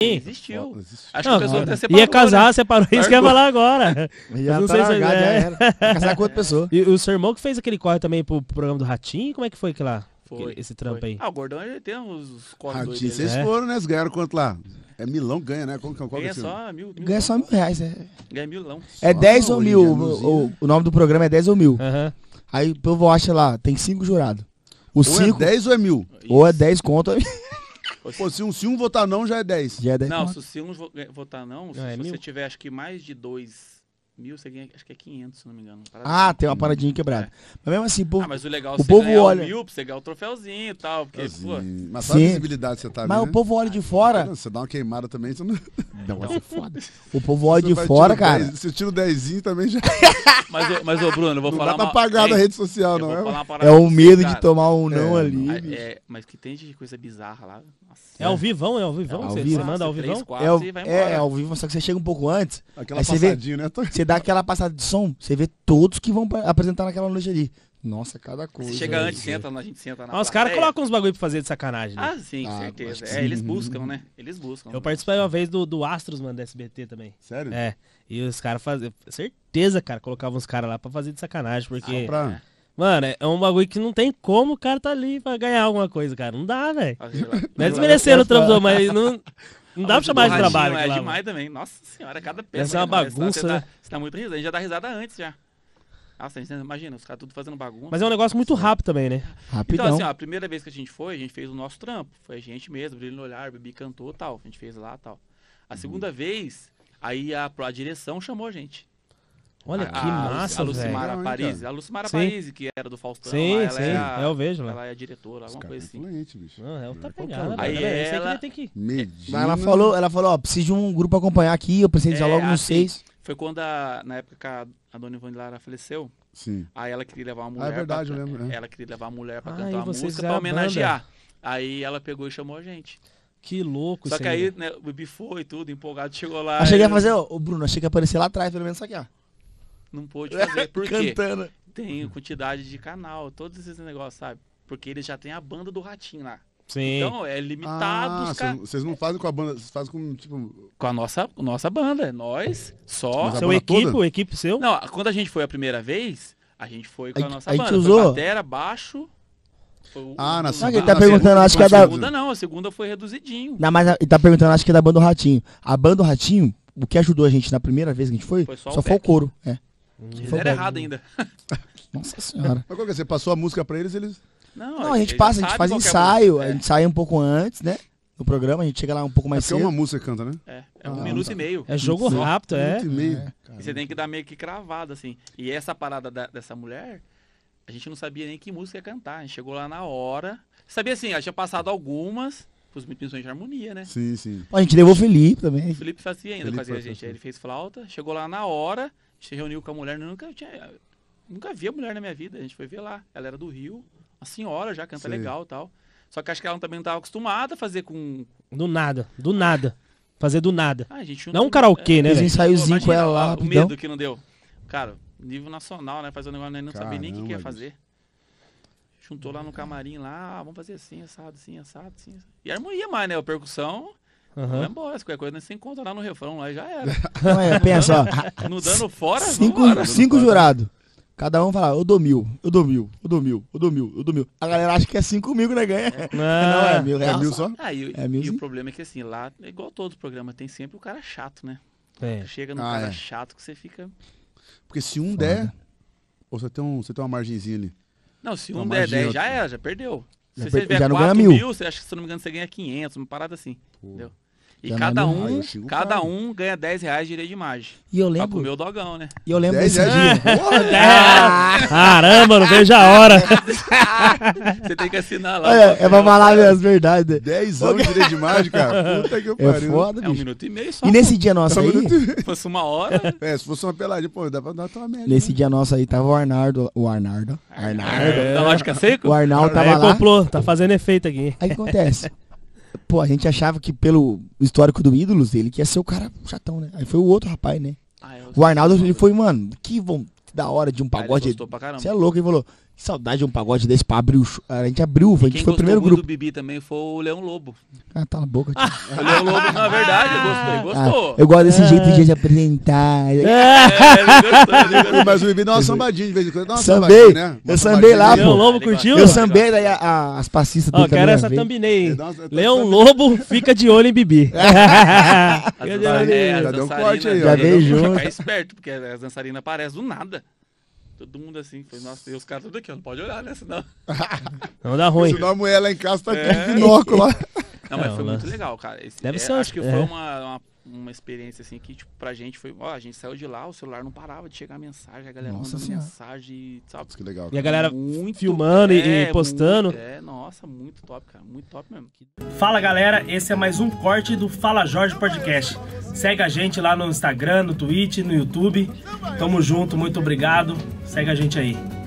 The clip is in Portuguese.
existiu. existiu. Acho não, que a pessoa até tá separou. Ia casar, né? separou isso que ia falar agora. Ia não sei se já é. era. Ia casar com outra pessoa. E o seu irmão que fez aquele corre também pro programa do Ratinho? Como é que foi que lá? Foi, esse trampo foi. aí. Ah, o Gordão já tem uns Ratinho, ah, Vocês é? foram, né? Vocês ganharam quanto lá? É milão ganha, né? Qual, é qual ganha é só mil, mil Ganha só mil reais, é. Ganha milão. É 10 ou mil. O, o, nome do programa é 10 ou mil. Aí o povo acha lá, tem cinco jurados. O ou cinco, é 10 ou é mil? Ou é 10 conto ou é mil. Pô, se um, se um votar não, já é 10. Já é 10 não, se, se um eh, votar não, se, não, é se você tiver acho que mais de dois mil, você ganha, acho que é 500, se não me engano. Ah, assim. tem uma paradinha quebrada. É. Mas mesmo assim, o povo, ah, mas o legal é você ganhar olha... mil pra você ganhar o troféuzinho e tal. Porque, assim, pô... Mas sabe a visibilidade você tá Mas ali, o povo olha né? de fora. Não, você dá uma queimada também, você não. Não, é foda. O povo olha de fora, cara. Dez, se eu tiro dezinho também já. Mas, mas ô, Bruno, eu vou não falar. Não dá pra pagar uma... na é, rede social, não. É é o medo de tomar um não é, ali. É, mas que tem de coisa bizarra lá. É ao vivão, é ao vivão. É você manda ao vivão? É ao vivo, só que você chega um pouco antes. Aquela passadinha, né? Você dá aquela passada de som, você vê todos que vão apresentar naquela noite ali. Nossa, cada coisa. Você chega antes, senta, a gente senta na. Ah, os caras é. colocam uns bagulho pra fazer de sacanagem. Né? Ah, sim, ah, certeza. É, eles buscam, né? Eles buscam. Eu participei uma vez do, do Astros, mano, da SBT também. Sério? É. E os caras faziam. Certeza, cara, colocavam os caras lá pra fazer de sacanagem, porque. Ah, pra... Mano, é um bagulho que não tem como o cara tá ali pra ganhar alguma coisa, cara. Não dá, velho. Não é desmerecer o trampo, mas não. Não dá pra chamar de trabalho. É, é demais também. Nossa senhora, cada peça. é uma bagunça, tá- né? Você tá, você tá muito risada. A gente já dá risada antes já. Nossa, a gente imagina, os caras tudo fazendo bagunça. Mas é um negócio muito rápido também, né? Rapidão. Então, assim, ó, a primeira vez que a gente foi, a gente fez o nosso trampo. Foi a gente mesmo, brilho no olhar, bebi cantou tal. A gente fez lá tal. A segunda uhum. vez, aí a, a direção chamou a gente. Olha a, que massa, velho. A Lucimara velho. Paris. A Lucimara sim. Paris, que era do Faustão. Sim, ela sim. É a, eu vejo né? Ela é a diretora, alguma coisa assim. Influente, bicho. Não, ela é tá é pegada. Aí né, é ela... É ela... tem que... Medina... ela falou, ela falou, ó, preciso de um grupo acompanhar aqui, eu preciso é, logo nos assim, seis. Foi quando, a, na época que a, a dona Ivone Lara faleceu, Sim. aí ela queria levar uma mulher. Ah, é verdade, pra, eu lembro. Né? Ela queria levar a mulher pra ah, cantar uma música pra homenagear. Aí ela pegou e chamou a gente. Que louco, Só que aí, né, o Bibi foi tudo, empolgado, chegou lá. Achei que a fazer, ó, o Bruno, achei que ia aparecer lá atrás, pelo menos aqui, ó não pôde fazer. Por quê? Cantando. Tem quantidade de canal, todos esses negócios, sabe? Porque eles já tem a banda do Ratinho lá. Sim. Então é limitado. Ah, ca... Vocês não fazem com a banda, vocês fazem com tipo. Com a nossa, nossa banda, é nós só. Seu equipe, toda? o equipe seu? Não, quando a gente foi a primeira vez, a gente foi com a, a nossa a banda. Gente usou? Foi batera, baixo. Foi ah, na segunda. Ele tá perguntando, acho que é da. segunda não, a segunda foi reduzidinho. Não, mas ele tá perguntando, acho que é da banda do Ratinho. A banda do Ratinho, o que ajudou a gente na primeira vez que a gente foi, foi só, só foi o couro. É. Hum. errado ainda. Nossa senhora. Mas qual que é? Você passou a música pra eles eles. Não, Não a gente passa, a gente faz ensaio, é. a gente é. sai um pouco antes, né? No programa, a gente chega lá um pouco é mais é cedo. É uma música que canta, né? É, é um ah, minuto e meio. É jogo rápido, é. Minuto e meio. É, e você tem que dar meio que cravado, assim. E essa parada da, dessa mulher, a gente não sabia nem que música ia cantar. A gente chegou lá na hora. Sabia assim, ela tinha passado algumas os missões de harmonia, né? Sim, sim. A gente levou o Felipe também. O Felipe fazia ainda, Felipe fazia a gente. Assim. ele fez flauta, chegou lá na hora, se reuniu com a mulher, né? nunca tinha. Nunca vi a mulher na minha vida. A gente foi ver lá. Ela era do Rio, uma senhora já, canta legal tal. Só que acho que ela também não estava acostumada a fazer com. Do nada, do nada. Fazer do nada. Ah, gente, não um karaokê, é, né? Fez ensaiozinho com ela lá. O rapidão. medo que não deu. Cara, nível nacional, né? Fazer um negócio, né? não Caramba, sabia nem o que, que ia fazer. Juntou lá no camarim lá, ah, vamos fazer assim, assado, assim, assado, assim. E harmonia mais, né? A percussão. Uhum. Vamos embora, se qualquer coisa, se né? encontra lá no refrão, lá já era. Não é, pensa, ó. No dano fora, Cinco, cinco jurados. Cada um fala, eu dou mil, eu dou mil, eu dou mil, eu dou mil, eu dou mil. A galera acha que é cinco mil, né? Ganha. É. Não, não, é mil, é mil só. Ah, e, é mil, e o problema é que assim, lá, é igual todo programa, tem sempre o cara chato, né? É. Chega no ah, cara é. chato que você fica. Porque se um Foda. der, ou você tem, um, você tem uma margenzinha ali. Não, se um der 10, já era, já perdeu. Se você tiver 4 mil, mil você acha que, se não me engano, você ganha 500, uma parada assim. Pô. Entendeu? E cada é um, cada um ganha 10 reais de direito de imagem. E eu lembro. Pra comer o dogão, né? E eu lembro 10 desse reais dia. Porra, é. Caramba, não vejo a hora. Você tem que assinar lá. É, é pra falar as verdades. 10 anos de direito de imagem, cara. Puta que é pariu. É foda, bicho. É um minuto e meio só. E nesse dia nosso aí. se fosse uma hora. Né? É, se fosse uma peladinha, pô, dá pra dar uma média. Nesse né? dia nosso aí tava o Arnaldo. O Arnaldo. Arnaldo. É. Tá lógica seco? O Arnaldo tava aí, lá. Complô, tá fazendo efeito aqui. Aí acontece. Pô, a gente achava que pelo histórico do Ídolos, ele que ia ser o cara chatão, né? Aí foi o outro rapaz, né? Ah, é, o Arnaldo, ele foi, mano, que bom, da hora de um pagode. Você é louco, ele falou, que saudade de um pagode desse pra abrir o show. A gente abriu, a gente foi o primeiro grupo. O Bibi também foi o Leão Lobo. Ah, tá na boca. o Leão Lobo, na verdade, eu gostei, ah, gostou. Ah, eu gosto desse ah. jeito de se apresentar. É, é, gostou, Mas o Bibi dá uma sambadinha de vez em quando. Dá uma sambei, né? eu sambei lá, pô. Leão Lobo curtiu? Eu sambei, daí a, a, as passistas dele. Ó, quero essa thumbnail. Leão Lobo fica de olho em Bibi. Já deu um corte aí, ó. Já veio junto. Ficar esperto, porque as dançarinas aparecem do nada. Todo mundo assim, foi, nossa, e os caras tudo aqui, não pode olhar, né? Senão. não dá ruim. Senão a mulher lá em casa tá é. de binóculo lá. Não, mas é, foi muito legal, cara. Esse, Deve é, ser, acho que é. foi uma, uma, uma, experiência assim que, tipo, pra gente foi. Ó, a gente saiu de lá, o celular não parava de chegar mensagem, a galera nossa mandando senhora. mensagem, sabe? Que legal. Cara. E a galera muito, filmando é, e postando. Muito, é, nossa, muito top, cara. Muito top mesmo. Fala galera, esse é mais um corte do Fala Jorge Podcast. Segue a gente lá no Instagram, no Twitch, no YouTube. Tamo junto, muito obrigado. Segue a gente aí.